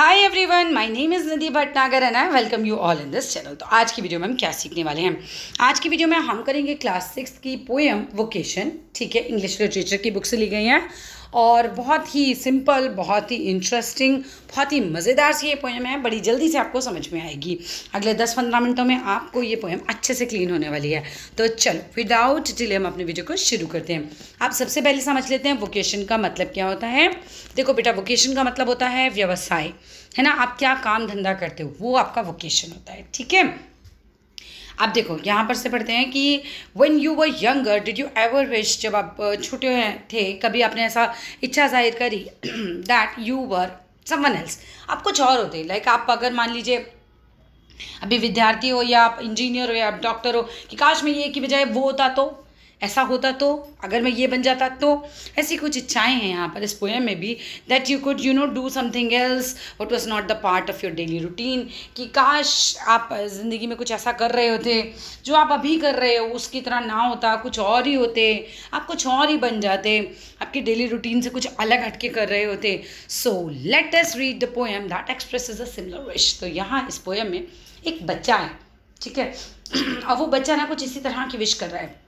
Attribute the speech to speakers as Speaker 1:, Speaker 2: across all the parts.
Speaker 1: Hi everyone my name is Nadi Bhatnagar and I welcome you all in this channel तो आज की video में हम क्या सीखने वाले हैं आज की वीडियो में हम करेंगे क्लास सिक्स की पोएम वोकेशन ठीक है इंग्लिश लिटरेचर की बुक से ली गई हैं और बहुत ही सिंपल बहुत ही इंटरेस्टिंग बहुत ही मज़ेदार सी ये पोएम है बड़ी जल्दी से आपको समझ में आएगी अगले दस पंद्रह मिनटों में आपको ये पोएम अच्छे से क्लीन होने वाली है तो चल विदाउट डिले हम अपने वीडियो को शुरू करते हैं आप सबसे पहले समझ लेते हैं वोकेशन का मतलब क्या होता है देखो बेटा वोकेशन का मतलब होता है व्यवसाय है ना आप क्या काम धंधा करते हो वो आपका वोकेशन होता है ठीक है आप देखो यहाँ पर से पढ़ते हैं कि when you were younger did you ever wish जब आप छोटे थे कभी आपने ऐसा इच्छा जाहिर करी that you were someone else आप कुछ और होते लाइक आप अगर मान लीजिए अभी विद्यार्थी हो या आप इंजीनियर हो या आप डॉक्टर हो कि काश में ये की बजाय वो होता तो ऐसा होता तो अगर मैं ये बन जाता तो ऐसी कुछ इच्छाएं हैं यहाँ पर इस पोएम में भी that you could you know do something else what was not the part of your daily routine कि काश आप ज़िंदगी में कुछ ऐसा कर रहे होते जो आप अभी कर रहे हो उसकी तरह ना होता कुछ और ही होते आप कुछ और ही बन जाते आपकी डेली रूटीन से कुछ अलग हटके कर रहे होते so let's read the poem that expresses a similar wish तो यहाँ इस पोएम में एक बच्चा है ठीक है और वो बच्चा ना कुछ इसी तरह की विश कर रहा है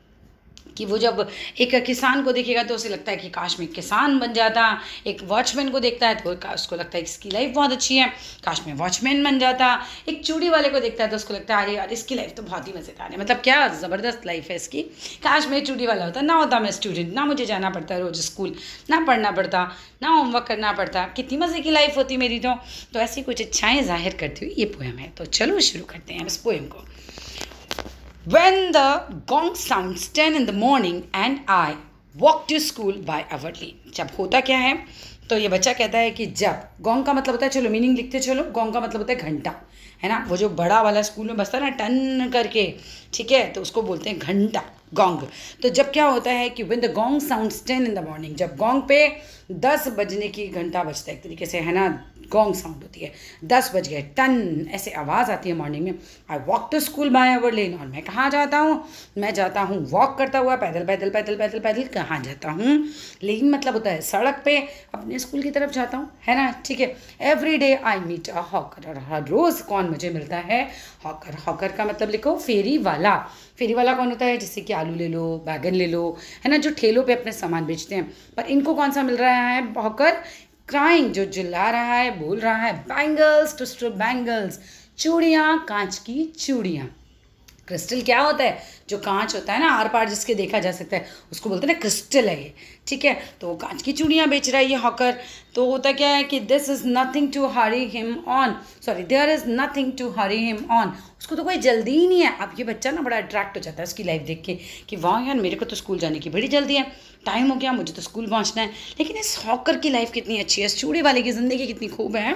Speaker 1: कि वो जब एक किसान को देखेगा तो उसे लगता है कि काश मैं किसान बन जाता एक वॉचमैन को देखता है तो उसको लगता है इसकी लाइफ बहुत अच्छी है काश मैं वॉचमैन बन जाता एक चूड़ी वाले को देखता है तो उसको लगता है अरे यार इसकी लाइफ तो बहुत ही मज़ेदार है मतलब क्या ज़बरदस्त लाइफ है इसकी काश मैं चूड़ी वाला होता ना होता मैं स्टूडेंट ना मुझे जाना पड़ता रोज़ स्कूल ना पढ़ना पड़ता ना होमवर्क करना पड़ता कितनी मज़े की लाइफ होती मेरी तो तो ऐसी कुछ इच्छाएँ जाहिर करती हुई ये पोएम है तो चलो शुरू करते हैं इस पोएम को When the gong sounds 10 in the morning and I walk to school by hourly. जब होता क्या है तो ये बच्चा कहता है कि जब गोंग का मतलब होता है चलो मीनिंग लिखते चलो गोंग का मतलब होता है घंटा है ना वो जो बड़ा वाला स्कूल में बसता है ना टन करके ठीक है तो उसको बोलते हैं घंटा गोंग तो जब क्या होता है कि when the gong sound ten in the morning जब गोंग पे दस बजने की घंटा बजता है एक तरीके से है ना गोंग साउंड होती है दस बज गए टन ऐसे आवाज़ आती है मॉर्निंग में I walk to school by our lane और मैं कहाँ जाता हूँ मैं जाता हूँ वॉक करता हुआ पैदल पैदल पैदल पैदल पैदल कहाँ जाता हूँ लेन मतलब होता है सड़क पर अपने स्कूल की तरफ जाता हूँ है ना ठीक है every day I meet a hawker और हर रोज़ कौन मुझे मिलता है हॉकर हॉकर का मतलब लिखो फेरी वाला फेरी वाला कौन होता है जैसे कि आलू ले लो बैगन ले लो है ना जो ठेलों पे अपने सामान बेचते हैं पर इनको कौन सा मिल रहा है हॉकर क्राइंग जो जिला रहा है बोल रहा है बैंगल्स टू बैंगल्स चूड़ियाँ कांच की चूड़ियाँ क्रिस्टल क्या होता है जो कांच होता है ना आर पार जिसके देखा जा सकता है उसको बोलते हैं ना क्रिस्टल है ये ठीक है तो वो कांच की चूड़ियाँ बेच रहा है ये हॉकर तो होता क्या है कि this is nothing to hurry him on sorry there is nothing to hurry him on उसको तो कोई जल्दी ही नहीं है अब ये बच्चा ना बड़ा अट्रैक्ट हो जाता है उसकी लाइफ देख के कि वाह यार मेरे को तो स्कूल जाने की बड़ी जल्दी है टाइम हो गया मुझे तो स्कूल पहुँचना है लेकिन इस हॉकर की लाइफ कितनी अच्छी है इस चूड़े वाले की ज़िंदगी कितनी खूब है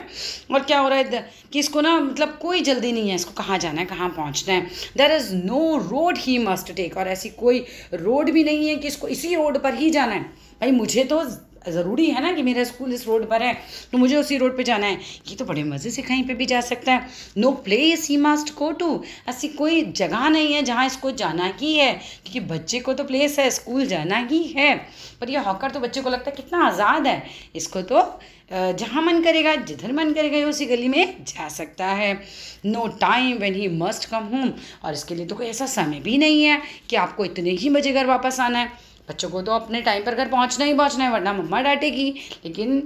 Speaker 1: और क्या हो रहा है कि इसको ना मतलब कोई जल्दी नहीं है इसको कहाँ जाना है कहाँ पहुँचना है there is no road he must take और ऐसी कोई रोड भी नहीं है कि इसको इसी रोड पर ही जाना है भाई मुझे तो ज़रूरी है ना कि मेरा स्कूल इस रोड पर है तो मुझे उसी रोड पे जाना है ये तो बड़े मज़े से कहीं पे भी जा सकता है no place he must go to ऐसी कोई जगह नहीं है जहाँ इसको जाना ही है क्योंकि बच्चे को तो प्लेस है स्कूल जाना ही है पर यह हॉकर तो बच्चे को लगता है कितना आज़ाद है इसको तो जहाँ मन करेगा जिधर मन करेगा उसी गली में जा सकता है no time when he must come home और इसके लिए तो कोई ऐसा समय भी नहीं है कि आपको इतने ही बजे घर वापस आना है बच्चों को तो अपने टाइम पर घर पहुंचना ही पहुंचना है वरना मम्मा डांटेगी लेकिन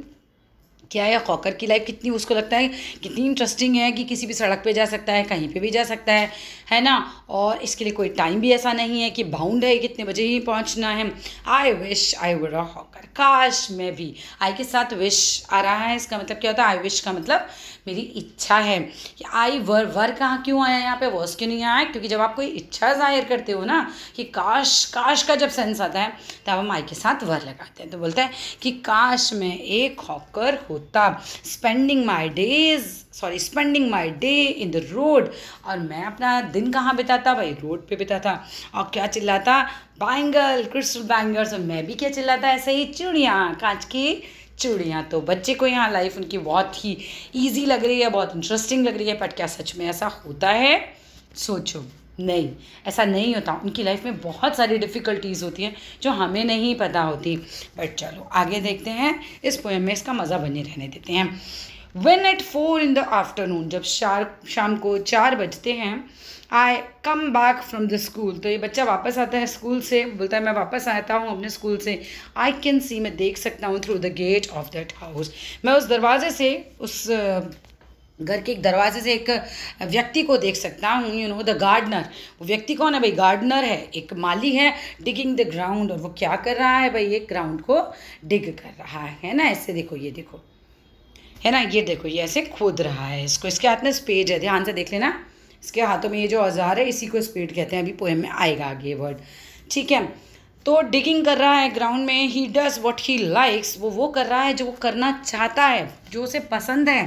Speaker 1: क्या है कॉकर की लाइफ कितनी उसको लगता है कितनी इंटरेस्टिंग है कि किसी भी सड़क पे जा सकता है कहीं पे भी जा सकता है है ना और इसके लिए कोई टाइम भी ऐसा नहीं है कि बाउंड है कितने बजे ही पहुंचना है I wish I would hawker काश मैं भी आई के साथ विश आ रहा है इसका मतलब क्या होता है आई विश का मतलब मेरी इच्छा है कि आई वर वर कहाँ क्यों आया यहाँ पे वर्स क्यों नहीं आया क्योंकि जब आप कोई इच्छा जाहिर करते हो ना कि काश काश का जब सेंस आता है तब हम आई के साथ वर लगाते हैं तो बोलते हैं कि काश मैं एक हॉकर होता spending my days sorry spending my day in the road और मैं अपना दिन कहाँ बिताता भाई रोड पे बिताता और क्या चिल्लाता बैंगल क्रिस्टल बैंगल्स और मैं भी क्या चिल्लाता ऐसे ही चिड़िया कांच की चूड़ियाँ तो बच्चे को यहाँ लाइफ उनकी बहुत ही ईजी लग रही है बहुत इंटरेस्टिंग लग रही है बट क्या सच में ऐसा होता है सोचो नहीं ऐसा नहीं होता उनकी लाइफ में बहुत सारी डिफ़िकल्टीज़ होती हैं जो हमें नहीं पता होती बट चलो आगे देखते हैं इस पोएम में इसका मज़ा बने रहने देते हैं when at four in the afternoon जब शार शाम को चार बजते हैं I come back from the school तो ये बच्चा वापस आता है स्कूल से बोलता है मैं वापस आता हूँ अपने स्कूल से आई कैन सी मैं देख सकता हूँ through the gate of that house मैं उस दरवाजे से उस घर के एक दरवाजे से एक व्यक्ति को देख सकता हूँ यू नो द गार्डनर वो व्यक्ति कौन है भाई गार्डनर है एक माली है डिगिंग द ग्राउंड और वो क्या कर रहा है भाई ये ग्राउंड को डिग कर रहा है ना ऐसे देखो ये देखो है ना ये देखो ये ऐसे खोद रहा है इसको इसके हाथ में स्पेड है ध्यान से देख लेना इसके हाथों में ये जो औजार है इसी को स्पेड कहते हैं अभी पोएम में आएगा आगे वर्ड ठीक है तो डिगिंग कर रहा है ग्राउंड में he does what he likes वो वो कर रहा है जो वो करना चाहता है जो उसे पसंद है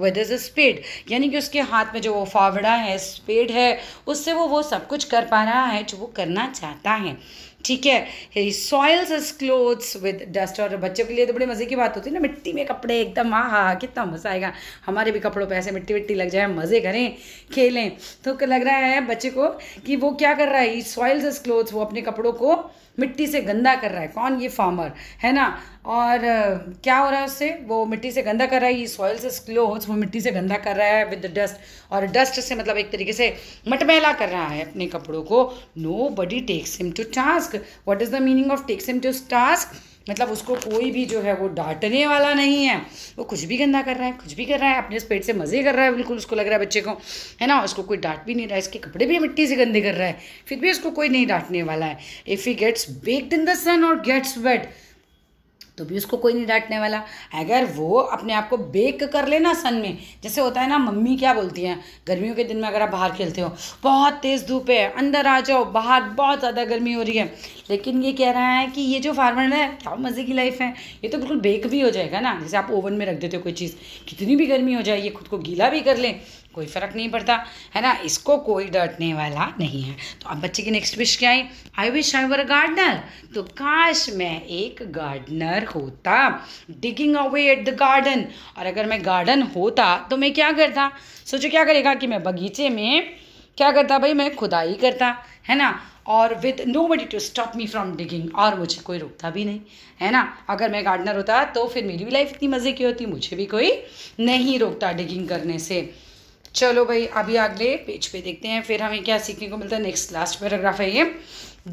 Speaker 1: वेद इज़ अ स्पेड यानी कि उसके हाथ में जो वो फावड़ा है स्पेड है उससे वो वो सब कुछ कर पा रहा है जो वो करना चाहता है ठीक है he soils his clothes with dust और बच्चों के लिए तो बड़ी मज़े की बात होती है ना मिट्टी में कपड़े एकदम हाँ हाँ कितना मज़ा आएगा हमारे भी कपड़ों पे ऐसे मिट्टी विट्टी लग जाए मज़े करें खेलें तो लग रहा है बच्चे को कि वो क्या कर रहा है ही सॉयल्स इज क्लोथ्स वो अपने कपड़ों को मिट्टी से गंदा कर रहा है कौन ये फार्मर है ना और क्या हो रहा है उससे वो मिट्टी से गंदा कर रहा है ये सॉइल से हो वो मिट्टी से गंदा कर रहा है विद डस्ट और डस्ट से मतलब एक तरीके से मटमैला कर रहा है अपने कपड़ों को nobody takes him to task what is the meaning of takes him to task मतलब उसको कोई भी जो है वो डांटने वाला नहीं है वो कुछ भी गंदा कर रहा है कुछ भी कर रहा है अपने पेट से मज़े कर रहा है बिल्कुल उसको लग रहा है बच्चे को है ना उसको कोई डांट भी नहीं रहा है इसके कपड़े भी मिट्टी से गंदे कर रहा है फिर भी उसको कोई नहीं डांटने वाला है if he gets baked in the sun और गेट्स वेट तो भी उसको कोई नहीं डांटने वाला अगर वो अपने आप को बेक कर लेना सन में जैसे होता है ना मम्मी क्या बोलती हैं गर्मियों के दिन में अगर आप बाहर खेलते हो बहुत तेज़ धूप है अंदर आ जाओ बाहर बहुत ज़्यादा गर्मी हो रही है लेकिन ये कह रहा है कि ये जो फार्मर है क्या मज़े की लाइफ है ये तो बिल्कुल बेक भी हो जाएगा ना जैसे आप ओवन में रख देते हो कोई चीज़ कितनी भी गर्मी हो जाए ये खुद को गीला भी कर लें कोई फ़र्क नहीं पड़ता है ना इसको कोई डरने वाला नहीं है तो अब बच्चे की नेक्स्ट विश क्या आई आई विश आई वर गार्डनर तो काश मैं एक गार्डनर होता digging away at the garden और अगर मैं गार्डन होता तो मैं क्या करता सोचो क्या करेगा कि मैं बगीचे में क्या करता भाई मैं खुदाई करता है ना और with nobody to stop me from digging और मुझे कोई रोकता भी नहीं है ना अगर मैं गार्डनर होता तो फिर मेरी भी लाइफ इतनी मज़े की होती मुझे भी कोई नहीं रोकता डिगिंग करने से चलो भाई अभी अगले पेज पे देखते हैं फिर हमें क्या सीखने को मिलता है नेक्स्ट लास्ट पैराग्राफ है ये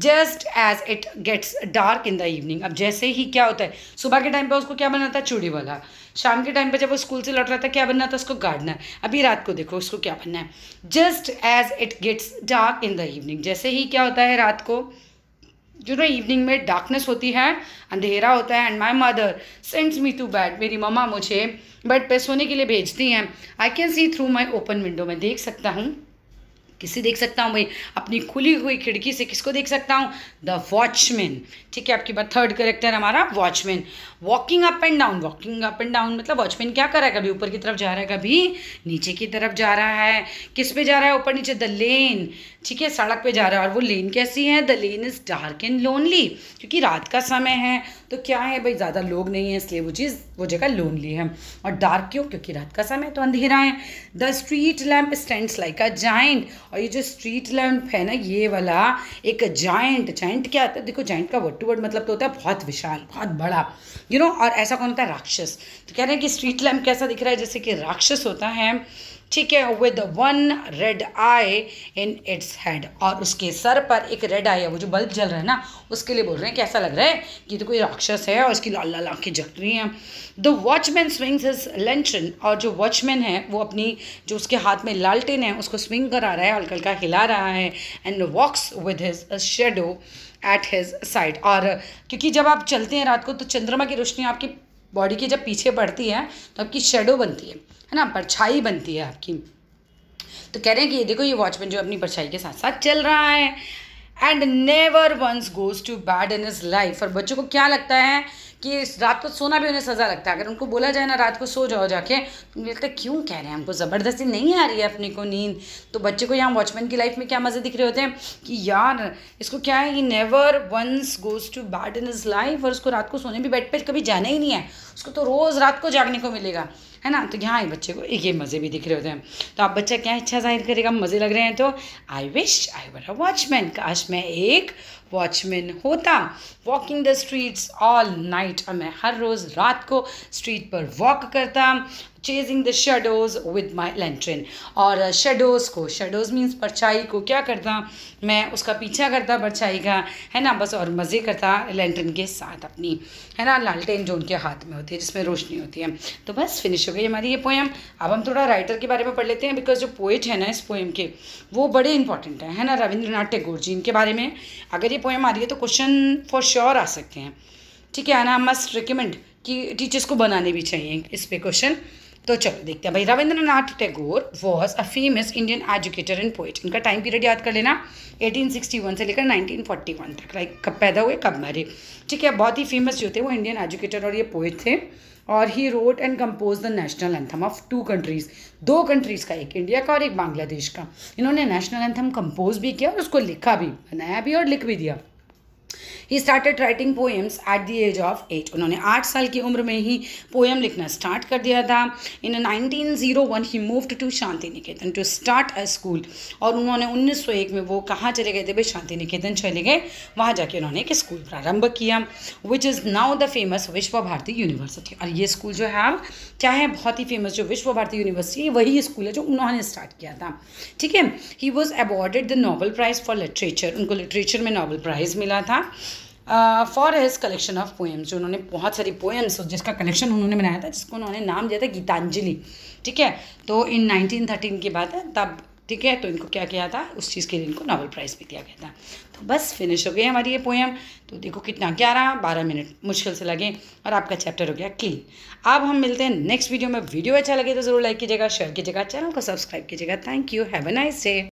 Speaker 1: just as it gets dark in the evening अब जैसे ही क्या होता है सुबह के टाइम पे उसको क्या बनाता है चूड़ी वाला शाम के टाइम पे जब वो स्कूल से लौट रहा था क्या बनना था उसको गार्डनर अभी रात को देखो उसको क्या बनना है just as it gets dark in the evening जैसे ही क्या होता है रात को जो ना इवनिंग में डार्कनेस होती है अंधेरा होता है and my mother sends me to bed मेरी मम्मा मुझे बेड पे सोने के लिए भेजती हैं I can see through my open window मैं देख सकता हूँ किसे देख सकता हूँ भाई अपनी खुली हुई खिड़की से किसको देख सकता हूँ द वॉचमैन ठीक है आपके बाद थर्ड करेक्टर हमारा watchman walking up and down walking up and down मतलब वॉचमैन क्या कर रहा है कभी ऊपर की तरफ जा रहा है कभी नीचे की तरफ जा रहा है किस पे जा रहा है ऊपर नीचे द लेन ठीक है सड़क पे जा रहा है और वो लेन कैसी है the lane is dark and lonely क्योंकि रात का समय है तो क्या है भाई ज़्यादा लोग नहीं है इसलिए वो चीज़ वो जगह लोनली है और डार्क क्यों क्योंकि रात का समय तो अंधेरा है the street lamp stand like a giant और ये जो स्ट्रीट लैम्प है ना ये वाला एक जाइंट जाइंट क्या होता है देखो जाइंट का वर्ड टू वर्ड मतलब तो होता है बहुत विशाल बहुत बड़ा यू you नो know, और ऐसा कौन होता है राक्षस तो कह रहे हैं कि स्ट्रीट लैम्प कैसा दिख रहा है जैसे कि राक्षस होता है ठीक है with one red eye in its head और उसके सर पर एक रेड आई है वो जो बल्ब जल रहा है ना उसके लिए बोल रहे हैं कि ऐसा लग रहा है कि तो कोई राक्षस है और उसकी लाल लाल आँखें जग रही हैं the watchman swings his lantern और जो वॉचमैन है वो अपनी जो उसके हाथ में लालटेन है उसको स्विंग करा रहा है हल्का हल्का हिला रहा है and walks with his shadow at his side और क्योंकि जब आप चलते हैं रात को तो चंद्रमा की रोशनी आपके बॉडी की जब पीछे पड़ती है तो आपकी शेडो बनती है है ना परछाई बनती है आपकी तो कह रहे हैं कि ये देखो ये वॉचमैन जो अपनी परछाई के साथ साथ चल रहा है and never once goes to bed in his life और बच्चों को क्या लगता है कि रात को सोना भी उन्हें सज़ा लगता है अगर उनको बोला जाए ना रात को सो जाओ जाके तो मुझे लगता है क्यों कह रहे हैं हमको ज़बरदस्ती नहीं आ रही है अपने को नींद तो बच्चे को यहाँ वॉचमैन की लाइफ में क्या मज़े दिख रहे होते हैं कि यार इसको क्या है ये never once goes to bed in his life और उसको रात को सोने भी बेड पर कभी जाना ही नहीं है उसको तो रोज़ रात को जागने को मिलेगा है ना तो यहाँ ही बच्चे को ये मज़े भी दिख रहे होते हैं तो आप बच्चा क्या इच्छा जाहिर करेगा मज़े लग रहे हैं तो आई wish I were a watchman काश मैं एक वॉचमैन होता walking the streets all night और मैं हर रोज़ रात को स्ट्रीट पर वॉक करता chasing the shadows with my lantern और शेडोज़ uh, को शेडोज़ मीन्स परछाई को क्या करता मैं उसका पीछा करता परछाई का है ना बस और मज़े करता लेंट्रिन के साथ अपनी है ना लालटेन जो उनके हाथ में होती है जिसमें रोशनी होती है तो बस फिनिश हो गई हमारी ये पोएम अब हम थोड़ा राइटर के बारे में पढ़ लेते हैं बिकॉज जो पोइट है ना इस पोएम के वो बड़े इंपॉर्टेंट हैं है ना रविंद्रनाथ टैगोर जी इनके बारे में अगर ये पोएम आ रही है तो क्वेश्चन फॉर श्योर आ सकते हैं ठीक है ना मस्ट रिकमेंड कि टीचर्स को बनाने भी चाहिए इस पर क्वेश्चन तो चलो देखते हैं भाई Rabindranath Tagore was a famous Indian educator and poet इनका टाइम पीरियड याद कर लेना 1861 से लेकर 1941 तक लाइक कब पैदा हुए कब मरे ठीक है बहुत ही फेमस जो थे वो इंडियन एजुकेटर और ये पोइट थे और he wrote and composed the national anthem of two countries दो कंट्रीज का एक इंडिया का और एक बांग्लादेश का इन्होंने नेशनल एंथम कंपोज भी किया और उसको लिखा भी बनाया भी और लिख भी दिया he started writing poems at the age of eight उन्होंने आठ साल की उम्र में ही पोएम लिखना स्टार्ट कर दिया था in 1901 he moved to Shantiniketan to start a school और उन्होंने 1901 में वो कहाँ चले गए थे भाई शांति निकेतन चले गए वहाँ जाके उन्होंने एक स्कूल प्रारंभ किया which is now the famous Vishwa Bharati university और ये स्कूल जो है क्या है बहुत ही फेमस जो विश्व भारती यूनिवर्सिटी वही स्कूल है जो उन्होंने स्टार्ट किया था ठीक है he was awarded the Nobel prize for literature उनको लिटरेचर में नोबल प्राइज़ मिला था for his collection of poems जो उन्होंने बहुत सारी पोएम्स जिसका कलेक्शन उन्होंने बनाया था जिसको उन्होंने नाम दिया था गीतांजलि ठीक है तो इन नाइनटीन थर्टीन की बात है तब ठीक है तो इनको क्या किया था उस चीज़ के लिए इनको नोबल प्राइज़ भी दिया गया था तो बस फिनिश हो गई हमारी ये पोएम तो देखो कितना ग्यारह बारह मिनट मुश्किल से लगे और आपका चैप्टर हो गया क्लीन अब हम मिलते हैं नेक्स्ट वीडियो में वीडियो अच्छा लगे तो ज़रूर लाइक कीजिएगा शेयर कीजिएगा चैनल को सब्सक्राइब कीजिएगा thank you have a nice day